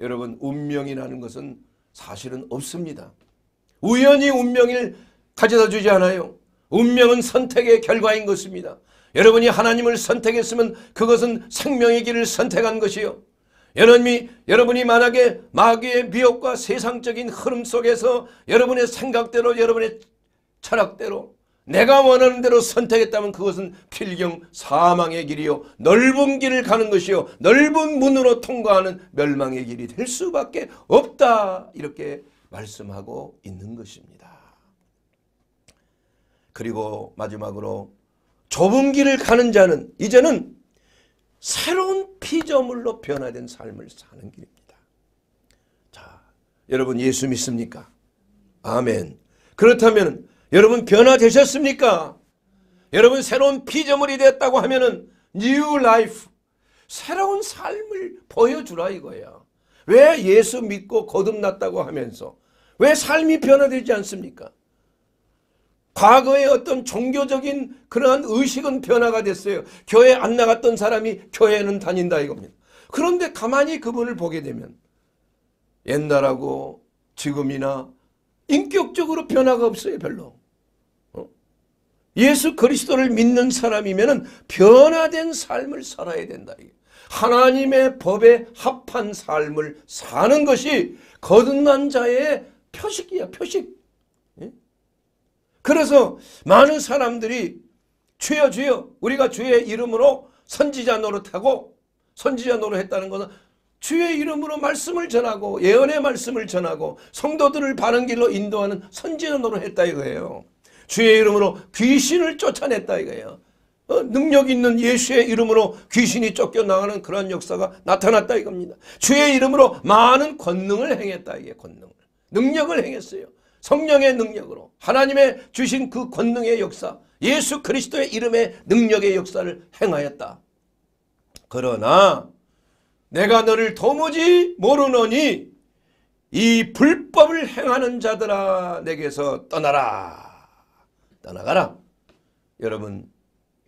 여러분 운명이라는 것은 사실은 없습니다. 우연히 운명을 가져다 주지 않아요. 운명은 선택의 결과인 것입니다. 여러분이 하나님을 선택했으면 그것은 생명의 길을 선택한 것이요. 여러분이, 여러분이 만약에 마귀의 미혹과 세상적인 흐름 속에서 여러분의 생각대로 여러분의 철학대로 내가 원하는 대로 선택했다면 그것은 필경 사망의 길이요 넓은 길을 가는 것이요 넓은 문으로 통과하는 멸망의 길이 될 수밖에 없다 이렇게 말씀하고 있는 것입니다. 그리고 마지막으로 좁은 길을 가는 자는 이제는 새로운 피조물로 변화된 삶을 사는 길입니다. 자, 여러분 예수 믿습니까? 아멘. 그렇다면 여러분 변화되셨습니까? 여러분 새로운 피조물이 됐다고 하면은 new life 새로운 삶을 보여주라 이거야. 왜 예수 믿고 거듭났다고 하면서 왜 삶이 변화되지 않습니까? 과거의 어떤 종교적인 그러한 의식은 변화가 됐어요. 교회 안 나갔던 사람이 교회는 다닌다 이겁니다. 그런데 가만히 그분을 보게 되면 옛날하고 지금이나 인격적으로 변화가 없어요 별로. 예수 그리스도를 믿는 사람이면 변화된 삶을 살아야 된다. 하나님의 법에 합한 삶을 사는 것이 거듭난 자의 표식이야 표식. 예? 그래서 많은 사람들이 주여 주여 우리가 주의 이름으로 선지자 노릇하고 선지자 노릇했다는 것은 주의 이름으로 말씀을 전하고 예언의 말씀을 전하고 성도들을 바른 길로 인도하는 선지자 노릇했다 이거예요. 주의 이름으로 귀신을 쫓아냈다 이거예요. 어, 능력 있는 예수의 이름으로 귀신이 쫓겨나가는 그런 역사가 나타났다 이겁니다. 주의 이름으로 많은 권능을 행했다 이게 권능을. 능력을 행했어요. 성령의 능력으로 하나님의 주신 그 권능의 역사 예수 그리스도의 이름의 능력의 역사를 행하였다. 그러나 내가 너를 도무지 모르노니 이 불법을 행하는 자들아 내게서 떠나라. 떠나가라. 여러분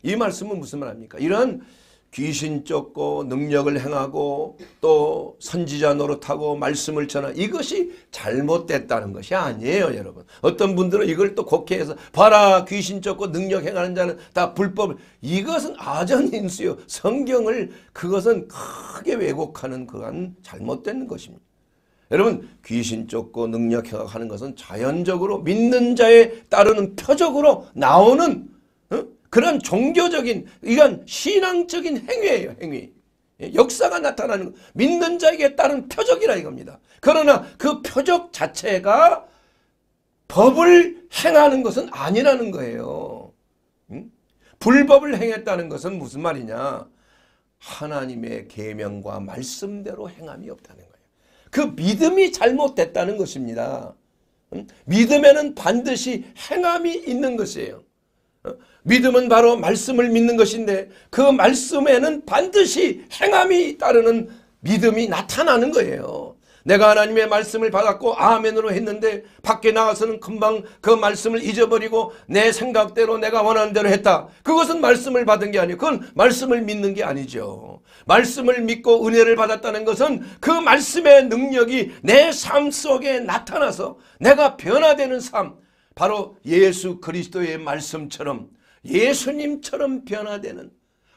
이 말씀은 무슨 말입니까? 이런 귀신 쫓고 능력을 행하고 또 선지자 노릇하고 말씀을 전하 이것이 잘못됐다는 것이 아니에요 여러분. 어떤 분들은 이걸 또 곡해해서 봐라 귀신 쫓고 능력 행하는 자는 다 불법 이것은 아전인수요 성경을 그것은 크게 왜곡하는 그한 잘못된 것입니다. 여러분 귀신 쫓고 능력 행각하는 것은 자연적으로 믿는 자에 따르는 표적으로 나오는 어? 그런 종교적인 이런 신앙적인 행위예요. 행위. 예, 역사가 나타나는 믿는 자에게 따른 표적이라 이겁니다. 그러나 그 표적 자체가 법을 행하는 것은 아니라는 거예요. 응? 음? 불법을 행했다는 것은 무슨 말이냐? 하나님의 계명과 말씀대로 행함이 없다는 거예요. 그 믿음이 잘못됐다는 것입니다. 믿음에는 반드시 행함이 있는 것이에요. 믿음은 바로 말씀을 믿는 것인데 그 말씀에는 반드시 행함이 따르는 믿음이 나타나는 거예요. 내가 하나님의 말씀을 받았고 아멘으로 했는데 밖에 나와서는 금방 그 말씀을 잊어버리고 내 생각대로 내가 원하는 대로 했다. 그것은 말씀을 받은 게 아니에요. 그건 말씀을 믿는 게 아니죠. 말씀을 믿고 은혜를 받았다는 것은 그 말씀의 능력이 내 삶 속에 나타나서 내가 변화되는 삶 바로 예수 그리스도의 말씀처럼 예수님처럼 변화되는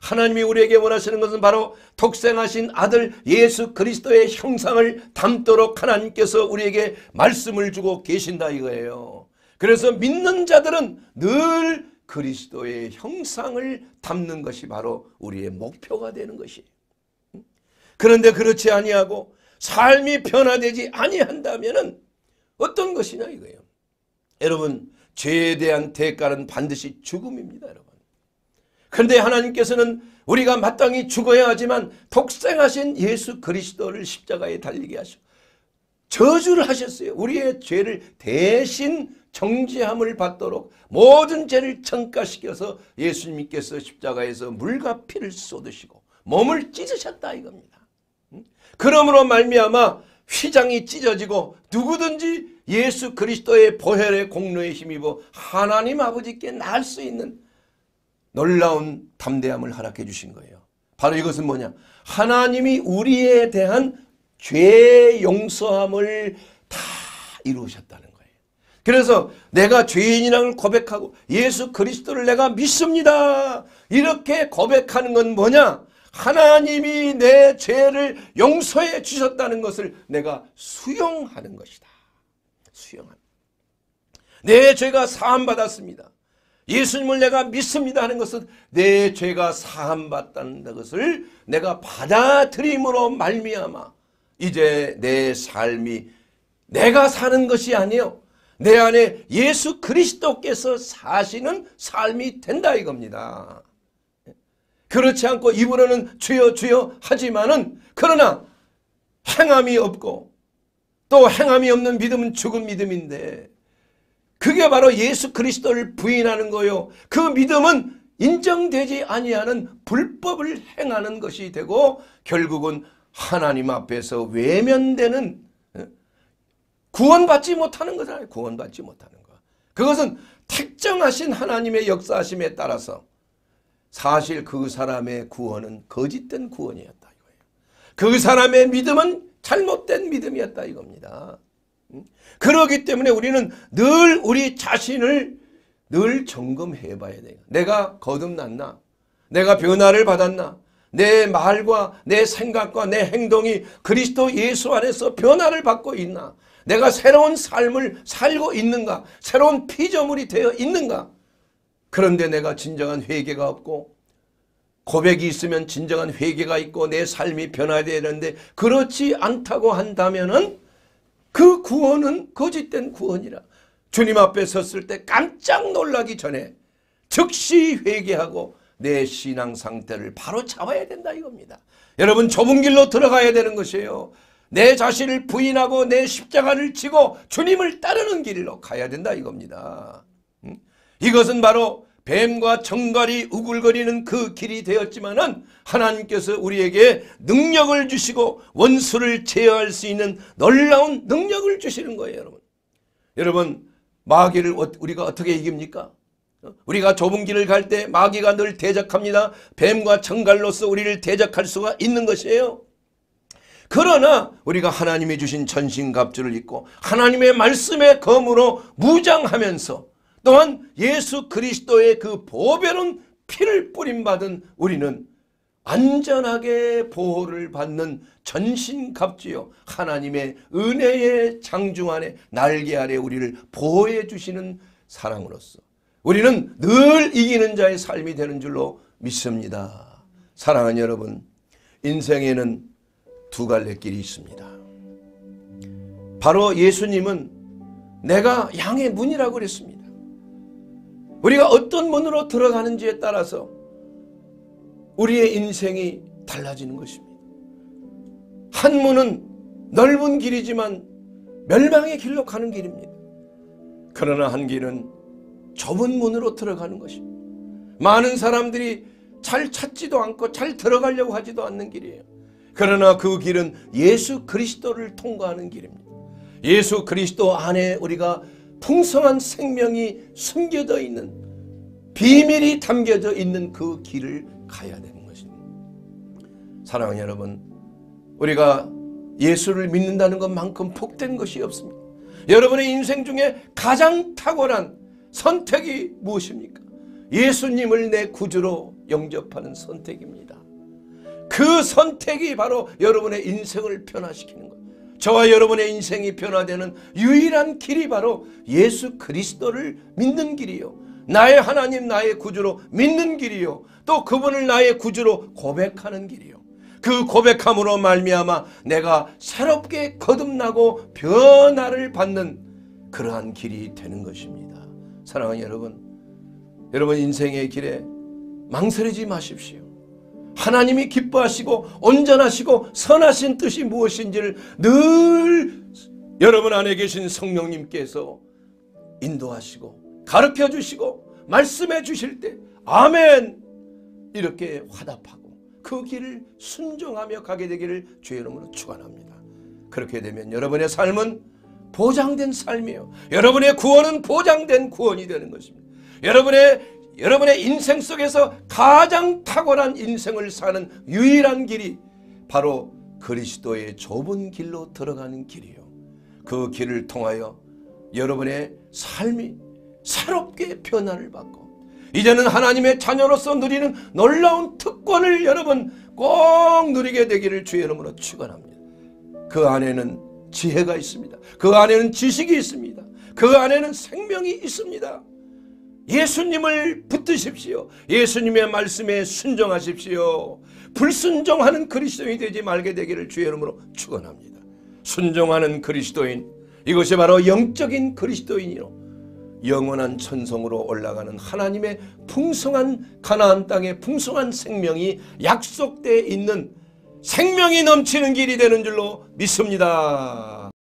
하나님이 우리에게 원하시는 것은 바로 독생하신 아들 예수 그리스도의 형상을 담도록 하나님께서 우리에게 말씀을 주고 계신다 이거예요. 그래서 믿는 자들은 늘 그리스도의 형상을 담는 것이 바로 우리의 목표가 되는 것이에요. 그런데 그렇지 아니하고 삶이 변화되지 아니한다면 어떤 것이냐 이거예요. 여러분 죄에 대한 대가는 반드시 죽음입니다. 여러분. 그런데 하나님께서는 우리가 마땅히 죽어야 하지만 독생하신 예수 그리스도를 십자가에 달리게 하시고 저주를 하셨어요. 우리의 죄를 대신 정죄함을 받도록 모든 죄를 청가시켜서 예수님께서 십자가에서 물과 피를 쏟으시고 몸을 찢으셨다 이겁니다. 그러므로 말미암아 휘장이 찢어지고 누구든지 예수 그리스도의 보혈의 공로에 힘입어 하나님 아버지께 나수 있는 놀라운 담대함을 허락해 주신 거예요. 바로 이것은 뭐냐? 하나님이 우리에 대한 죄 용서함을 다 이루셨다는 거예요. 그래서 내가 죄인이라는 고백하고 예수 그리스도를 내가 믿습니다. 이렇게 고백하는 건 뭐냐? 하나님이 내 죄를 용서해 주셨다는 것을 내가 수용하는 것이다. 수용함. 내 죄가 사함받았습니다. 예수님을 내가 믿습니다 하는 것은 내 죄가 사함받다는 것을 내가 받아들임으로 말미암아 이제 내 삶이 내가 사는 것이 아니요 내 안에 예수 그리스도께서 사시는 삶이 된다 이겁니다. 그렇지 않고 입으로는 주여 주여 하지만은 그러나 행함이 없고 또 행함이 없는 믿음은 죽은 믿음인데 그게 바로 예수 그리스도를 부인하는 거요. 그 믿음은 인정되지 아니하는 불법을 행하는 것이 되고 결국은 하나님 앞에서 외면되는 어, 구원받지 못하는 거잖아요. 구원받지 못하는 거. 그것은 특정하신 하나님의 역사심에 따라서 사실 그 사람의 구원은 거짓된 구원이었다 이거예요. 그 사람의 믿음은 잘못된 믿음이었다 이겁니다. 그러기 때문에 우리는 늘 우리 자신을 늘 점검해 봐야 돼요. 내가 거듭났나? 내가 변화를 받았나? 내 말과 내 생각과 내 행동이 그리스도 예수 안에서 변화를 받고 있나? 내가 새로운 삶을 살고 있는가? 새로운 피조물이 되어 있는가? 그런데 내가 진정한 회개가 없고 고백이 있으면 진정한 회개가 있고 내 삶이 변화되는데 그렇지 않다고 한다면은 그 구원은 거짓된 구원이라 주님 앞에 섰을 때 깜짝 놀라기 전에 즉시 회개하고 내 신앙 상태를 바로 잡아야 된다 이겁니다. 여러분 좁은 길로 들어가야 되는 것이에요. 내 자신을 부인하고 내 십자가를 치고 주님을 따르는 길로 가야 된다 이겁니다. 이것은 바로 뱀과 정갈이 우글거리는 그 길이 되었지만은 하나님께서 우리에게 능력을 주시고 원수를 제어할 수 있는 놀라운 능력을 주시는 거예요 여러분. 여러분 마귀를 어, 우리가 어떻게 이깁니까? 어? 우리가 좁은 길을 갈 때 마귀가 늘 대적합니다. 뱀과 정갈로서 우리를 대적할 수가 있는 것이에요. 그러나 우리가 하나님이 주신 전신갑주를 입고 하나님의 말씀의 검으로 무장하면서 또한 예수 그리스도의 그 보배로운 피를 뿌림받은 우리는 안전하게 보호를 받는 전신갑주요 하나님의 은혜의 장중 안에 날개 아래 우리를 보호해 주시는 사랑으로서 우리는 늘 이기는 자의 삶이 되는 줄로 믿습니다. 사랑하는 여러분 인생에는 두 갈래 길이 있습니다. 바로 예수님은 내가 양의 문이라고 그랬습니다. 우리가 어떤 문으로 들어가는지에 따라서 우리의 인생이 달라지는 것입니다. 한 문은 넓은 길이지만 멸망의 길로 가는 길입니다. 그러나 한 길은 좁은 문으로 들어가는 것입니다. 많은 사람들이 잘 찾지도 않고 잘 들어가려고 하지도 않는 길이에요. 그러나 그 길은 예수 그리스도를 통과하는 길입니다. 예수 그리스도 안에 우리가 풍성한 생명이 숨겨져 있는 비밀이 담겨져 있는 그 길을 가야 되는 것입니다. 사랑하는 여러분 우리가 예수를 믿는다는 것만큼 복된 것이 없습니다. 여러분의 인생 중에 가장 탁월한 선택이 무엇입니까? 예수님을 내 구주로 영접하는 선택입니다. 그 선택이 바로 여러분의 인생을 변화시키는 것. 저와 여러분의 인생이 변화되는 유일한 길이 바로 예수 그리스도를 믿는 길이요. 나의 하나님 나의 구주로 믿는 길이요. 또 그분을 나의 구주로 고백하는 길이요. 그 고백함으로 말미암아 내가 새롭게 거듭나고 변화를 받는 그러한 길이 되는 것입니다. 사랑하는 여러분, 여러분 인생의 길에 망설이지 마십시오. 하나님이 기뻐하시고 온전하시고 선하신 뜻이 무엇인지를 늘 여러분 안에 계신 성령님께서 인도하시고 가르쳐 주시고 말씀해 주실 때 아멘 이렇게 화답하고 그 길을 순종하며 가게 되기를 주의 이름으로 축원합니다. 그렇게 되면 여러분의 삶은 보장된 삶이에요. 여러분의 구원은 보장된 구원이 되는 것입니다. 여러분의 여러분의 인생 속에서 가장 탁월한 인생을 사는 유일한 길이 바로 그리스도의 좁은 길로 들어가는 길이요. 그 길을 통하여 여러분의 삶이 새롭게 변화를 받고 이제는 하나님의 자녀로서 누리는 놀라운 특권을 여러분 꼭 누리게 되기를 주의 이름으로 축원합니다. 그 안에는 지혜가 있습니다. 그 안에는 지식이 있습니다. 그 안에는 생명이 있습니다. 예수님을 붙드십시오. 예수님의 말씀에 순종하십시오. 불순종하는 그리스도인이 되지 말게 되기를 주의 이름으로 축원합니다. 순종하는 그리스도인 이것이 바로 영적인 그리스도인이요. 영원한 천성으로 올라가는 하나님의 풍성한 가나안 땅의 풍성한 생명이 약속되어 있는 생명이 넘치는 길이 되는 줄로 믿습니다.